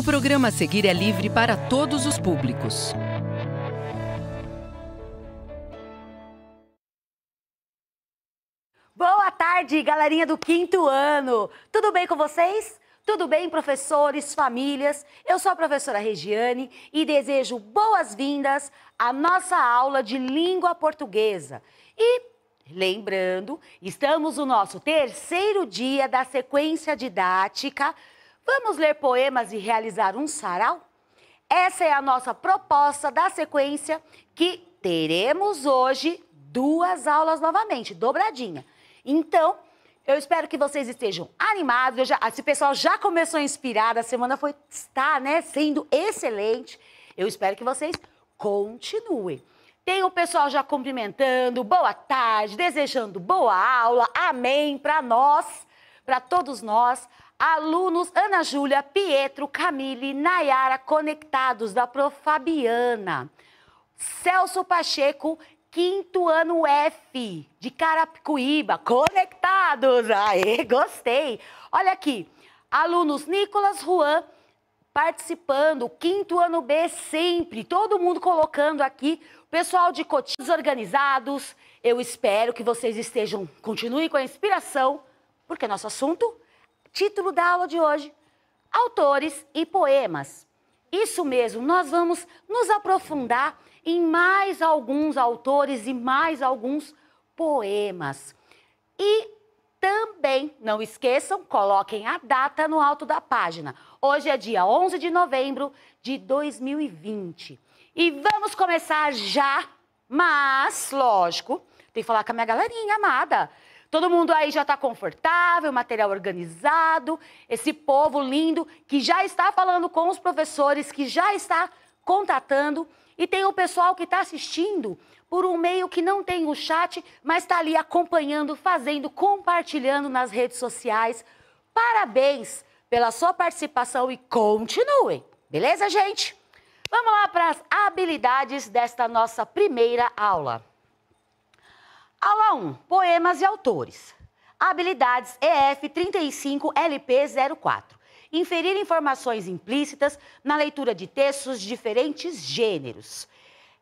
O programa a seguir é livre para todos os públicos. Boa tarde, galerinha do quinto ano! Tudo bem com vocês? Tudo bem, professores, famílias? Eu sou a professora Regiane e desejo boas-vindas à nossa aula de língua portuguesa. E lembrando, estamos no nosso terceiro dia da sequência didática Vamos ler poemas e realizar um sarau? Essa é a nossa proposta da sequência que teremos hoje duas aulas novamente, dobradinha. Então, eu espero que vocês estejam animados. Já, ah, esse pessoal já começou inspirado, a semana foi está, né, sendo excelente. Eu espero que vocês continuem. Tem o pessoal já cumprimentando, boa tarde, desejando boa aula, amém para nós, para todos nós alunos Ana Júlia, Pietro, Camille, Nayara, conectados da Prof. Fabiana. Celso Pacheco, quinto ano F, de Carapicuíba, conectados. Aê, gostei. Olha aqui, alunos Nicolas Juan participando, quinto ano B sempre, todo mundo colocando aqui, pessoal de Cotinhos organizados. Eu espero que vocês estejam, continuem com a inspiração, porque nosso assunto Título da aula de hoje: Autores e Poemas. Isso mesmo, nós vamos nos aprofundar em mais alguns autores e mais alguns poemas. E também, não esqueçam, coloquem a data no alto da página. Hoje é dia 11 de novembro de 2020. E vamos começar já, mas, lógico, tem que falar com a minha galerinha amada. Todo mundo aí já está confortável, material organizado, esse povo lindo que já está falando com os professores, que já está contatando. E tem o pessoal que está assistindo por um meio que não tem o chat, mas está ali acompanhando, fazendo, compartilhando nas redes sociais. Parabéns pela sua participação e continuem. Beleza, gente? Vamos lá para as habilidades desta nossa primeira aula. Aula 1. Poemas e autores. Habilidades EF 35 LP 04. Inferir informações implícitas na leitura de textos de diferentes gêneros.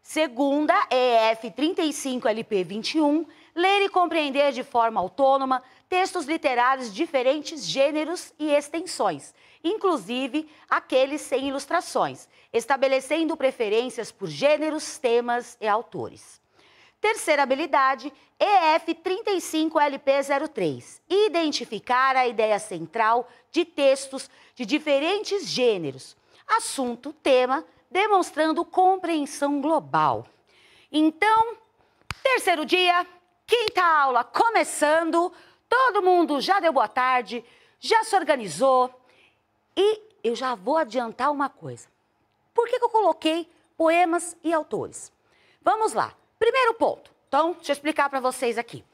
Segunda, EF 35 LP 21. Ler e compreender de forma autônoma textos literários de diferentes gêneros e extensões, inclusive aqueles sem ilustrações, estabelecendo preferências por gêneros, temas e autores. Terceira habilidade, EF35LP03, identificar a ideia central de textos de diferentes gêneros, assunto, tema, demonstrando compreensão global. Então, terceiro dia, quinta aula começando, todo mundo já deu boa tarde, já se organizou e eu já vou adiantar uma coisa. Por que, que eu coloquei poemas e autores? Vamos lá. Primeiro ponto. Então, deixa eu explicar para vocês aqui.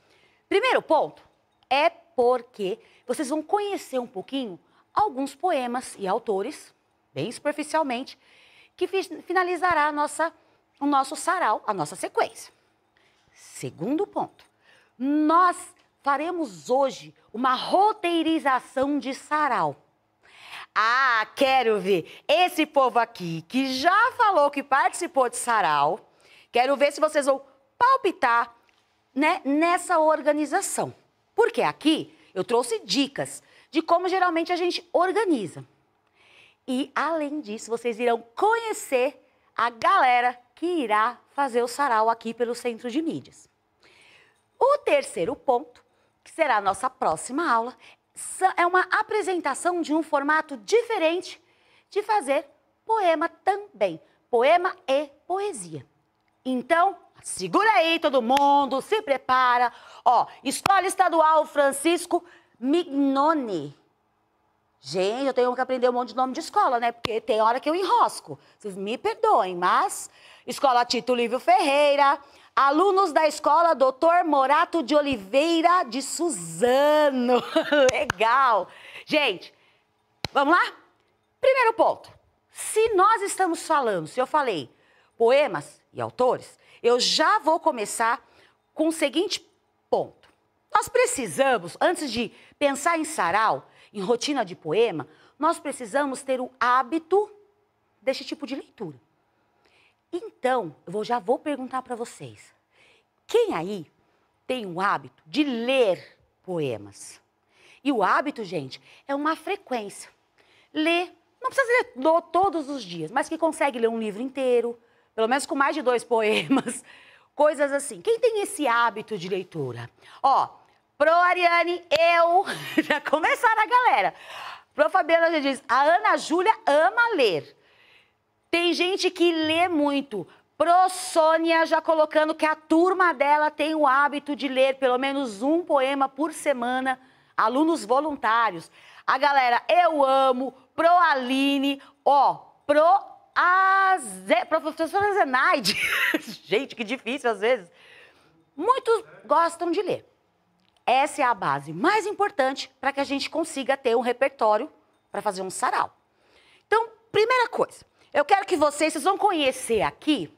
Primeiro ponto é porque vocês vão conhecer um pouquinho alguns poemas e autores, bem superficialmente, que finalizará nossa, o nosso sarau, a nossa sequência. Segundo ponto, nós faremos hoje uma roteirização de sarau. Ah, quero ver esse povo aqui que já falou que participou de sarau Quero ver se vocês vão palpitar né, nessa organização. Porque aqui eu trouxe dicas de como geralmente a gente organiza. E, além disso, vocês irão conhecer a galera que irá fazer o sarau aqui pelo Centro de Mídias. O terceiro ponto, que será a nossa próxima aula, é uma apresentação de um formato diferente de fazer poema também, poema e poesia. Então, segura aí todo mundo, se prepara. Ó, Escola Estadual Francisco Mignoni. Gente, eu tenho que aprender um monte de nome de escola, né? Porque tem hora que eu enrosco. Vocês me perdoem, mas. Escola Tito Lívio Ferreira. Alunos da escola Doutor Morato de Oliveira de Suzano. Legal. Gente, vamos lá? Primeiro ponto. Se nós estamos falando, se eu falei poemas e autores, eu já vou começar com o seguinte ponto. Nós precisamos, antes de pensar em sarau, em rotina de poema, nós precisamos ter o hábito desse tipo de leitura. Então, eu já vou perguntar para vocês. Quem aí tem o hábito de ler poemas? E o hábito, gente, é uma frequência. Ler, não precisa ler todos os dias, mas que consegue ler um livro inteiro, pelo menos com mais de dois poemas, coisas assim. Quem tem esse hábito de leitura? Ó, pro Ariane, eu. Já começaram a galera. Pro Fabiana já diz: a Ana Júlia ama ler. Tem gente que lê muito. Pro Sônia já colocando que a turma dela tem o hábito de ler pelo menos um poema por semana, alunos voluntários. A galera, eu amo. Pro Aline, ó, pro a Zé, professora Zenaide, gente, que difícil às vezes. Muitos gostam de ler. Essa é a base mais importante para que a gente consiga ter um repertório para fazer um sarau. Então, primeira coisa, eu quero que vocês, vocês vão conhecer aqui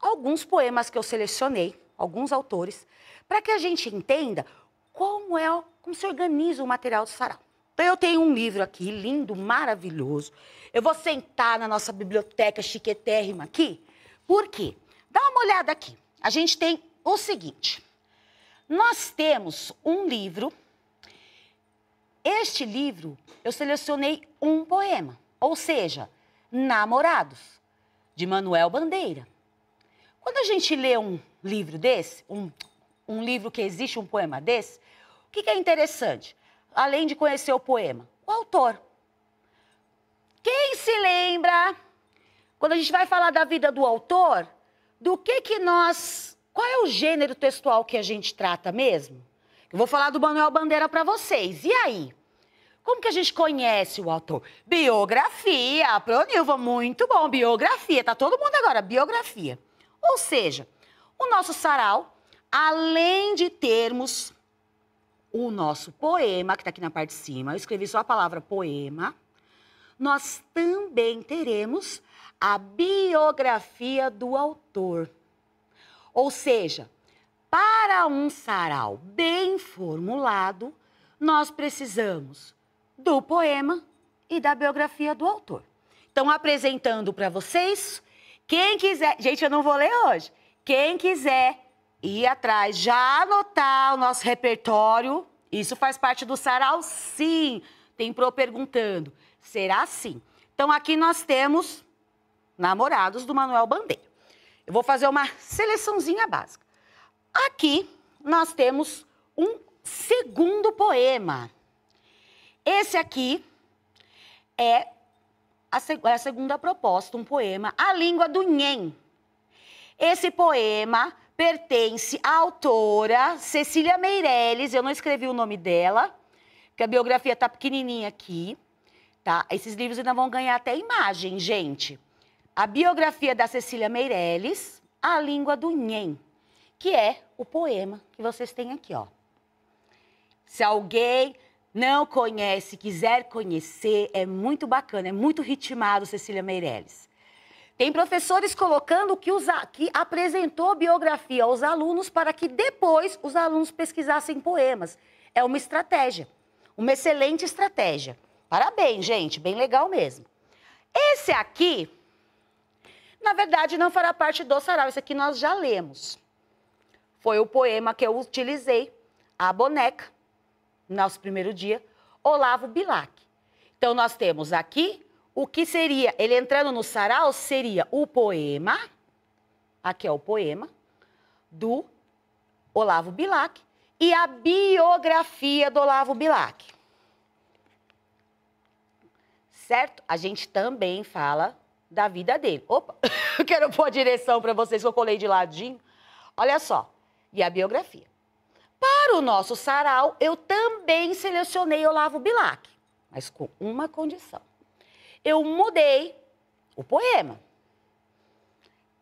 alguns poemas que eu selecionei, alguns autores, para que a gente entenda como é, como se organiza o material do sarau. Então eu tenho um livro aqui, lindo, maravilhoso. Eu vou sentar na nossa biblioteca chiquetérrima aqui. Por quê? Dá uma olhada aqui. A gente tem o seguinte. Nós temos um livro. Este livro, eu selecionei um poema, ou seja, Namorados, de Manuel Bandeira. Quando a gente lê um livro desse, um, um livro que existe um poema desse, o que, que é interessante? além de conhecer o poema? O autor. Quem se lembra, quando a gente vai falar da vida do autor, do que que nós. Qual é o gênero textual que a gente trata mesmo? Eu vou falar do Manuel Bandeira para vocês. E aí? Como que a gente conhece o autor? Biografia. Pronilva, muito bom. Biografia. Tá todo mundo agora. Biografia. Ou seja, o nosso sarau, além de termos o nosso poema, que está aqui na parte de cima. Eu escrevi só a palavra poema. Nós também teremos a biografia do autor. Ou seja, para um sarau bem formulado, nós precisamos do poema e da biografia do autor. Então, apresentando para vocês, quem quiser. Gente, eu não vou ler hoje. Quem quiser ir atrás, já anotar o nosso repertório. Isso faz parte do sarau, sim. Tem pro perguntando. Será sim? Então aqui nós temos namorados do Manuel Bandeira. Eu vou fazer uma seleçãozinha básica. Aqui nós temos um segundo poema. Esse aqui é a, seg é a segunda proposta, um poema, A Língua do Nhen. Esse poema pertence à autora Cecília Meirelles. Eu não escrevi o nome dela, porque a biografia tá pequenininha aqui, tá? Esses livros ainda vão ganhar até imagem, gente. A biografia da Cecília Meirelles, A Língua do nhem, que é o poema que vocês têm aqui, ó. Se alguém não conhece, quiser conhecer, é muito bacana, é muito ritmado Cecília Meirelles. Tem professores colocando que, os, que apresentou biografia aos alunos para que depois os alunos pesquisassem poemas. É uma estratégia, uma excelente estratégia. Parabéns, gente, bem legal mesmo. Esse aqui, na verdade, não fará parte do sarau, esse aqui nós já lemos. Foi o poema que eu utilizei, A Boneca, nosso primeiro dia, Olavo Bilac. Então, nós temos aqui o que seria, ele entrando no sarau, seria o poema, aqui é o poema, do Olavo Bilac, e a biografia do Olavo Bilac. Certo? A gente também fala da vida dele. Opa, quero pôr a direção para vocês que eu colei de ladinho. Olha só, e a biografia. Para o nosso sarau, eu também selecionei Olavo Bilac, mas com uma condição eu mudei o poema.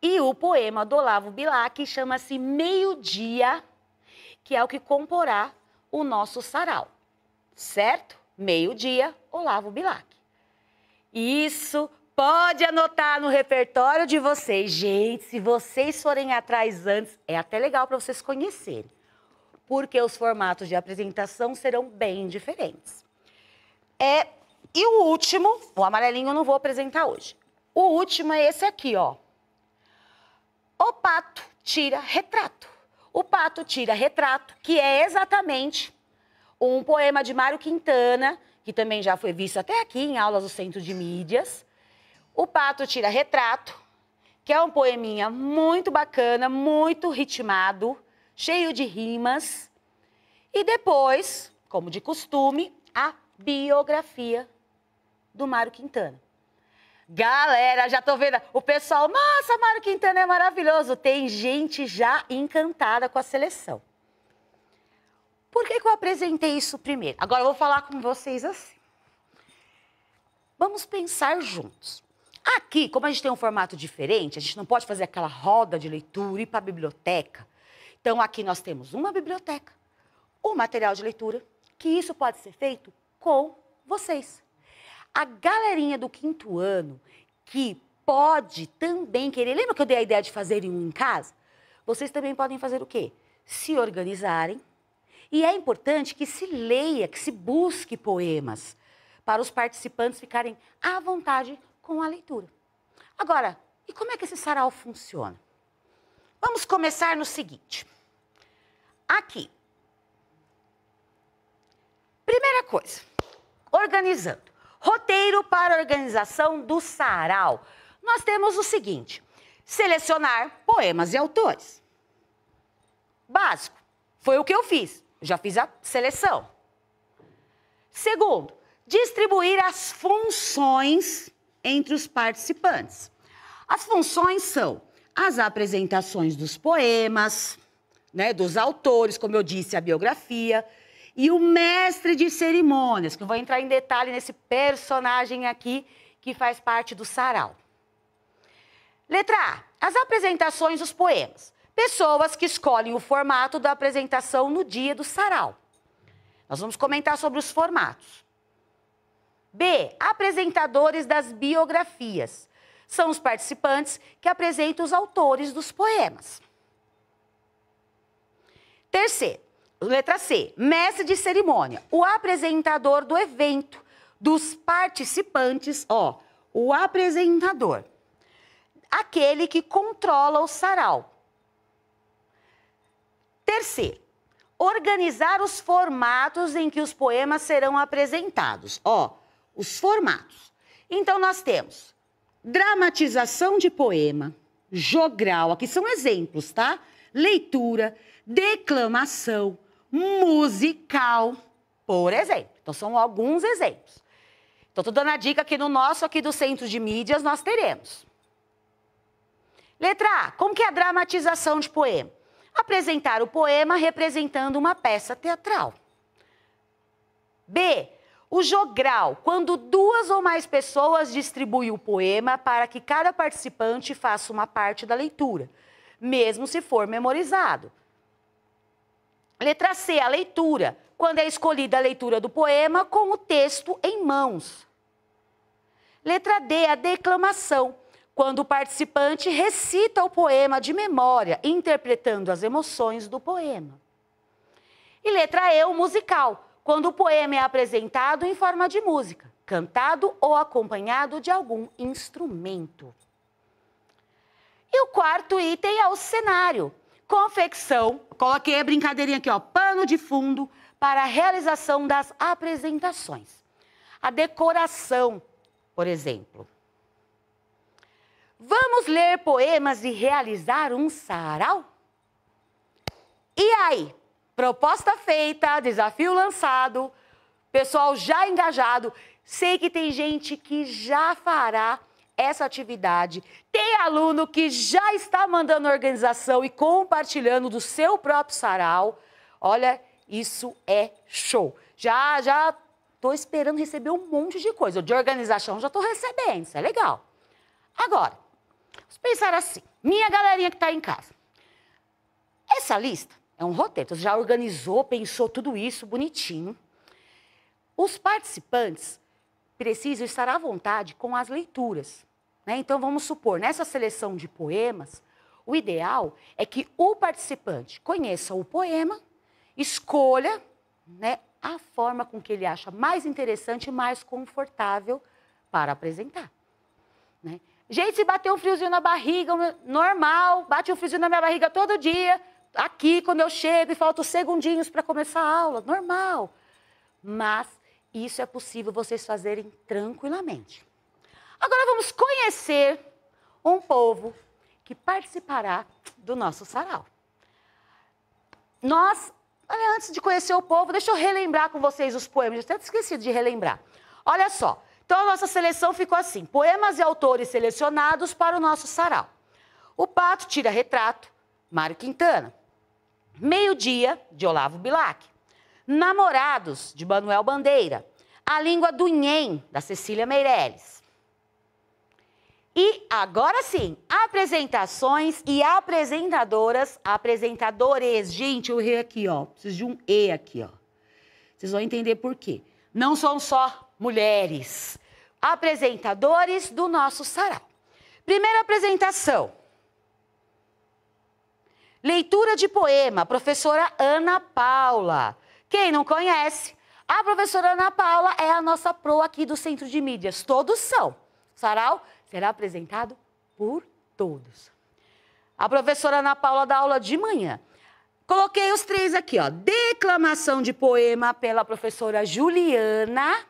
E o poema do Olavo Bilac chama-se Meio-Dia, que é o que comporá o nosso sarau. Certo? Meio-Dia, Olavo Bilac. Isso pode anotar no repertório de vocês. Gente, se vocês forem atrás antes, é até legal para vocês conhecerem, porque os formatos de apresentação serão bem diferentes. É e o último, o amarelinho eu não vou apresentar hoje. O último é esse aqui, ó. O pato tira retrato. O pato tira retrato, que é exatamente um poema de Mário Quintana, que também já foi visto até aqui em aulas do Centro de Mídias. O pato tira retrato, que é um poeminha muito bacana, muito ritmado, cheio de rimas. E depois, como de costume, a biografia do Mário Quintana. Galera, já tô vendo o pessoal. Nossa, Mário Quintana é maravilhoso. Tem gente já encantada com a seleção. Por que, que eu apresentei isso primeiro? Agora eu vou falar com vocês assim. Vamos pensar juntos. Aqui, como a gente tem um formato diferente, a gente não pode fazer aquela roda de leitura, ir para a biblioteca. Então, aqui nós temos uma biblioteca, um material de leitura, que isso pode ser feito com vocês. A galerinha do quinto ano que pode também querer. Lembra que eu dei a ideia de fazerem um em casa? Vocês também podem fazer o quê? Se organizarem. E é importante que se leia, que se busque poemas para os participantes ficarem à vontade com a leitura. Agora, e como é que esse sarau funciona? Vamos começar no seguinte. Aqui. Primeira coisa, organizando. Roteiro para organização do sarau. Nós temos o seguinte: selecionar poemas e autores. Básico. Foi o que eu fiz. Já fiz a seleção. Segundo, distribuir as funções entre os participantes. As funções são as apresentações dos poemas, né, dos autores, como eu disse, a biografia, e o mestre de cerimônias, que eu vou entrar em detalhe nesse personagem aqui, que faz parte do sarau. Letra A. As apresentações dos poemas. Pessoas que escolhem o formato da apresentação no dia do sarau. Nós vamos comentar sobre os formatos. B. Apresentadores das biografias. São os participantes que apresentam os autores dos poemas. Terceiro, Letra C, mestre de cerimônia, o apresentador do evento, dos participantes, ó, o apresentador, aquele que controla o sarau. Terceiro, organizar os formatos em que os poemas serão apresentados, ó, os formatos. Então nós temos dramatização de poema, jogral, aqui são exemplos, tá? Leitura, declamação, musical, por exemplo. Então, são alguns exemplos. Então, estou dando a dica que no nosso aqui do Centro de Mídias nós teremos. Letra A. Como que é a dramatização de poema? Apresentar o poema representando uma peça teatral. B. O jogral, quando duas ou mais pessoas distribuem o poema para que cada participante faça uma parte da leitura, mesmo se for memorizado. Letra C, a leitura. Quando é escolhida a leitura do poema com o texto em mãos. Letra D, a declamação. Quando o participante recita o poema de memória, interpretando as emoções do poema. E letra E, o musical. Quando o poema é apresentado em forma de música, cantado ou acompanhado de algum instrumento. E o quarto item é o cenário confecção, coloquei a brincadeirinha aqui, ó, pano de fundo para a realização das apresentações. A decoração, por exemplo. Vamos ler poemas e realizar um sarau? E aí? Proposta feita, desafio lançado, pessoal já engajado. Sei que tem gente que já fará essa atividade. Tem aluno que já está mandando organização e compartilhando do seu próprio sarau. Olha, isso é show. Já, já estou esperando receber um monte de coisa. De organização já estou recebendo, isso é legal. Agora, vamos pensar assim. Minha galerinha que está em casa. Essa lista é um roteiro. Você já organizou, pensou tudo isso bonitinho. Os participantes preciso estar à vontade com as leituras. Né? Então, vamos supor, nessa seleção de poemas, o ideal é que o participante conheça o poema, escolha né, a forma com que ele acha mais interessante e mais confortável para apresentar. Né? Gente, se bater um friozinho na barriga, normal, bate um friozinho na minha barriga todo dia, aqui quando eu chego e faltam segundinhos para começar a aula, normal. Mas isso é possível vocês fazerem tranquilamente. Agora vamos conhecer um povo que participará do nosso sarau. Nós, olha, antes de conhecer o povo, deixa eu relembrar com vocês os poemas. Eu até esqueci de relembrar. Olha só. Então a nossa seleção ficou assim: poemas e autores selecionados para o nosso sarau. O Pato tira retrato, Mário Quintana. Meio-dia, de Olavo Bilac. Namorados, de Manuel Bandeira. A Língua do Nhen, da Cecília Meirelles. E agora sim, apresentações e apresentadoras, apresentadores. Gente, o E aqui, ó. Preciso de um E aqui, ó. Vocês vão entender por quê. Não são só mulheres. Apresentadores do nosso sarau. Primeira apresentação. Leitura de poema, professora Ana Paula. Quem não conhece, a professora Ana Paula é a nossa pro aqui do Centro de Mídias. Todos são. Saral sarau será apresentado por todos. A professora Ana Paula dá aula de manhã. Coloquei os três aqui, ó. Declamação de poema pela professora Juliana.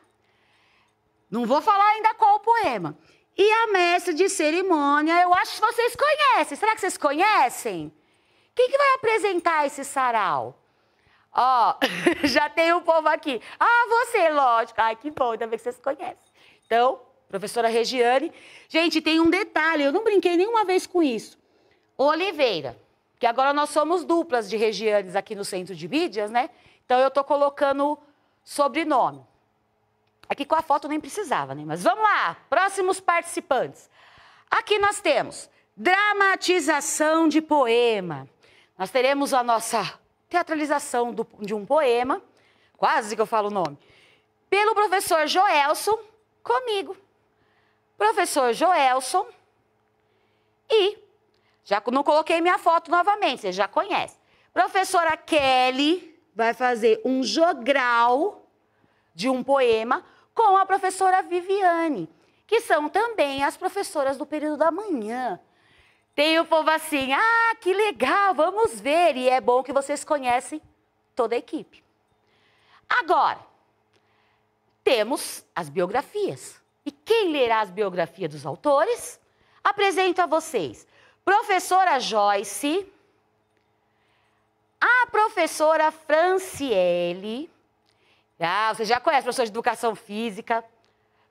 Não vou falar ainda qual o poema. E a mestre de cerimônia, eu acho que vocês conhecem. Será que vocês conhecem? Quem que vai apresentar esse sarau? Ó, já tem um povo aqui. Ah, você, lógico. Ai, que bom, ainda bem que vocês conhecem. Então, professora Regiane. Gente, tem um detalhe, eu não brinquei nenhuma vez com isso. Oliveira, que agora nós somos duplas de Regianes aqui no Centro de Mídias, né? Então, eu tô colocando sobrenome. Aqui é com a foto nem precisava, né? Mas vamos lá, próximos participantes. Aqui nós temos dramatização de poema. Nós teremos a nossa teatralização do, de um poema, quase que eu falo o nome, pelo professor Joelson comigo. Professor Joelson e já não coloquei minha foto novamente, você já conhece. Professora Kelly vai fazer um jogral de um poema com a professora Viviane, que são também as professoras do período da manhã. Tem o povo assim, ah, que legal, vamos ver. E é bom que vocês conhecem toda a equipe. Agora, temos as biografias. E quem lerá as biografias dos autores? Apresento a vocês professora Joyce, a professora Franciele, ah, você já conhece, professora de educação física,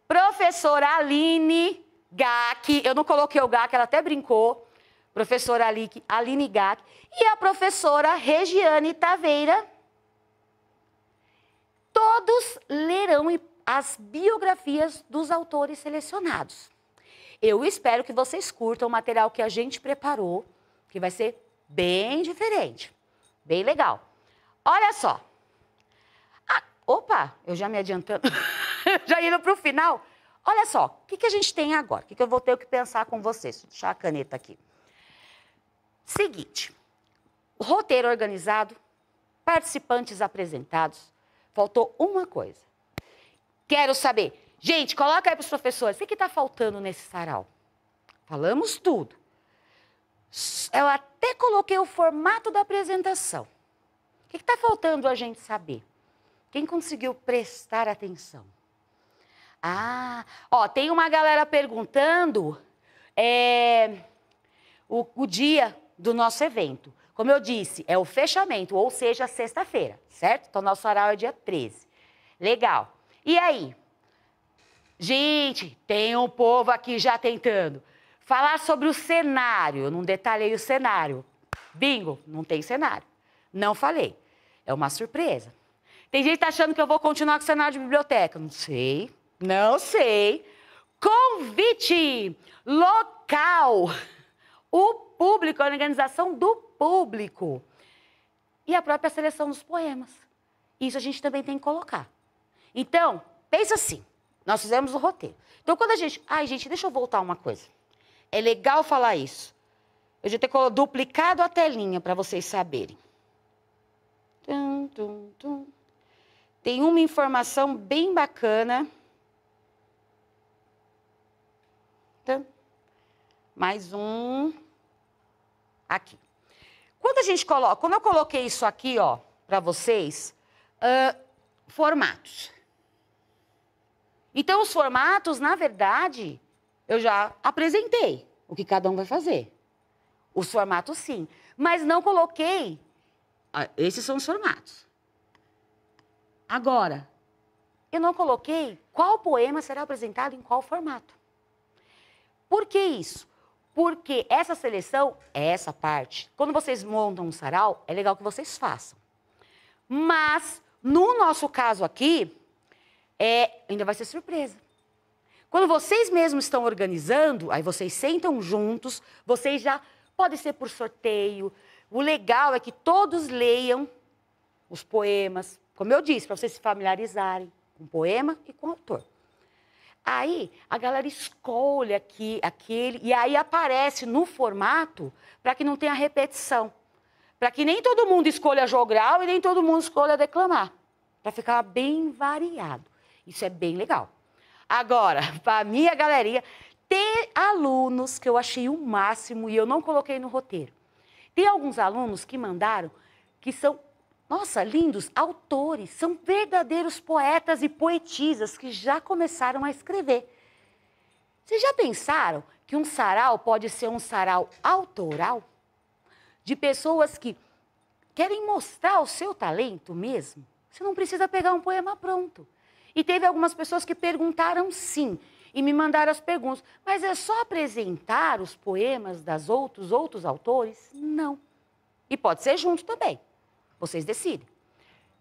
professora Aline Gac, eu não coloquei o Gac, ela até brincou, professora Aline Gac e a professora Regiane Taveira. Todos lerão as biografias dos autores selecionados. Eu espero que vocês curtam o material que a gente preparou, que vai ser bem diferente, bem legal. Olha só. Ah, opa, eu já me adiantando, já indo para o final. Olha só, o que, que a gente tem agora? O que, que eu vou ter que pensar com vocês? Deixa deixar a caneta aqui. Seguinte, roteiro organizado, participantes apresentados. Faltou uma coisa. Quero saber. Gente, coloca aí para os professores. O que está faltando nesse sarau? Falamos tudo. Eu até coloquei o formato da apresentação. O que está faltando a gente saber? Quem conseguiu prestar atenção? Ah, ó, tem uma galera perguntando é, o, o dia do nosso evento. Como eu disse, é o fechamento, ou seja, sexta-feira, certo? Então, nosso sarau é dia 13. Legal. E aí? Gente, tem um povo aqui já tentando. Falar sobre o cenário, eu não detalhei o cenário. Bingo, não tem cenário. Não falei. É uma surpresa. Tem gente tá achando que eu vou continuar com o cenário de biblioteca. Não sei, não sei. Convite local. O público, é a organização do público. E a própria seleção dos poemas. Isso a gente também tem que colocar. Então, pensa assim. Nós fizemos o roteiro. Então, quando a gente. Ai, gente, deixa eu voltar uma coisa. É legal falar isso. Eu já tenho duplicado a telinha para vocês saberem. Tum, tum, tum. Tem uma informação bem bacana. Tum. Mais um aqui. Quando a gente coloca, como eu coloquei isso aqui, ó, para vocês, uh, formatos. Então, os formatos, na verdade, eu já apresentei o que cada um vai fazer. Os formatos, sim. Mas não coloquei. Ah, esses são os formatos. Agora, eu não coloquei qual poema será apresentado em qual formato. Por que isso? Porque essa seleção, é essa parte, quando vocês montam um sarau, é legal que vocês façam. Mas, no nosso caso aqui, é, ainda vai ser surpresa. Quando vocês mesmos estão organizando, aí vocês sentam juntos, vocês já. Pode ser por sorteio. O legal é que todos leiam os poemas, como eu disse, para vocês se familiarizarem com o poema e com o autor. Aí a galera escolhe aqui, aquele, e aí aparece no formato para que não tenha repetição. Para que nem todo mundo escolha jogral e nem todo mundo escolha declamar. Para ficar bem variado. Isso é bem legal. Agora, para a minha galeria, tem alunos que eu achei o máximo e eu não coloquei no roteiro. Tem alguns alunos que mandaram que são nossa, lindos autores, são verdadeiros poetas e poetisas que já começaram a escrever. Vocês já pensaram que um sarau pode ser um sarau autoral? De pessoas que querem mostrar o seu talento mesmo? Você não precisa pegar um poema pronto. E teve algumas pessoas que perguntaram sim e me mandaram as perguntas. Mas é só apresentar os poemas das outros outros autores? Não. E pode ser junto também. Vocês decidem.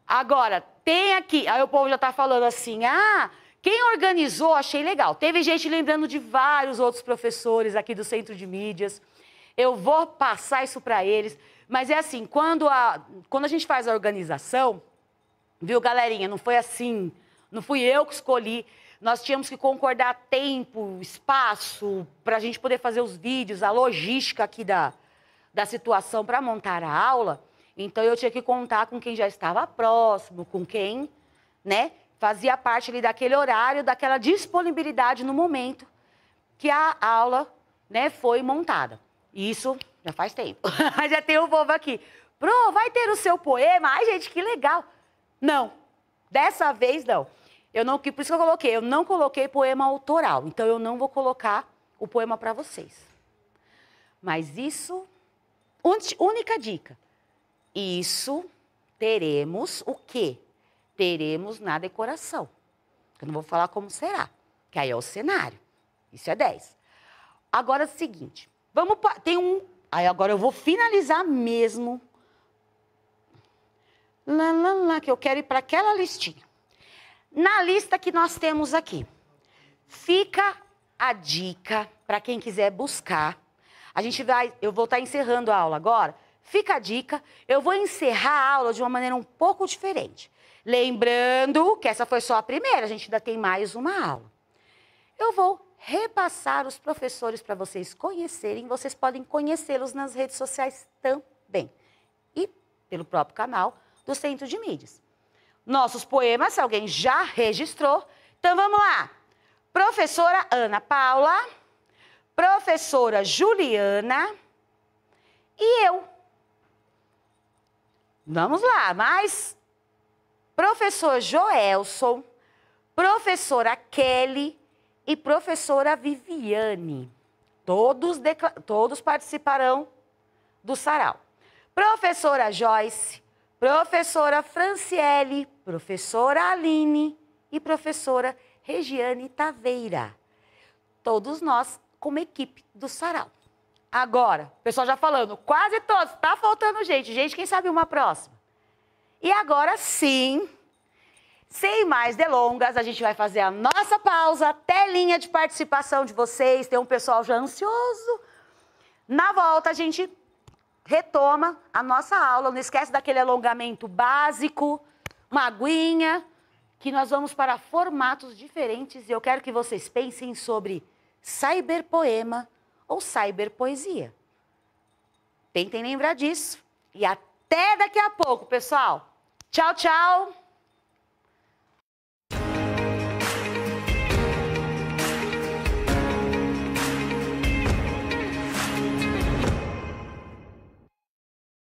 Agora, tem aqui. Aí o povo já está falando assim: ah, quem organizou achei legal. Teve gente lembrando de vários outros professores aqui do Centro de Mídias. Eu vou passar isso para eles. Mas é assim: quando a, quando a gente faz a organização, viu, galerinha? Não foi assim. Não fui eu que escolhi. Nós tínhamos que concordar tempo, espaço, para a gente poder fazer os vídeos, a logística aqui da, da situação para montar a aula. Então eu tinha que contar com quem já estava próximo, com quem, né, fazia parte ali daquele horário, daquela disponibilidade no momento que a aula, né, foi montada. Isso já faz tempo. já tem o um povo aqui. Pro, vai ter o seu poema? Ai, gente, que legal. Não. Dessa vez não. Eu não, por isso que eu coloquei, eu não coloquei poema autoral. Então eu não vou colocar o poema para vocês. Mas isso única dica. Isso teremos o quê? Teremos na decoração. Eu não vou falar como será, que aí é o cenário. Isso é 10. Agora é o seguinte, vamos tem um, aí agora eu vou finalizar mesmo. Lá, lá, lá, que eu quero ir para aquela listinha. Na lista que nós temos aqui, fica a dica para quem quiser buscar. A gente vai, eu vou estar tá encerrando a aula agora, Fica a dica. Eu vou encerrar a aula de uma maneira um pouco diferente. Lembrando que essa foi só a primeira, a gente ainda tem mais uma aula. Eu vou repassar os professores para vocês conhecerem. Vocês podem conhecê-los nas redes sociais também. E pelo próprio canal do Centro de Mídias. Nossos poemas, se alguém já registrou. Então vamos lá. Professora Ana Paula, professora Juliana e eu. Vamos lá, mas professor Joelson, professora Kelly e professora Viviane, todos, todos participarão do sarau. Professora Joyce, professora Franciele, professora Aline e professora Regiane Taveira. Todos nós como equipe do sarau. Agora, o pessoal já falando, quase todos, tá faltando gente. Gente, quem sabe uma próxima. E agora sim, sem mais delongas, a gente vai fazer a nossa pausa, telinha de participação de vocês, tem um pessoal já ansioso. Na volta, a gente retoma a nossa aula. Não esquece daquele alongamento básico, uma aguinha, que nós vamos para formatos diferentes. E eu quero que vocês pensem sobre cyberpoema ou cyberpoesia. Tentem lembrar disso. E até daqui a pouco, pessoal. Tchau, tchau!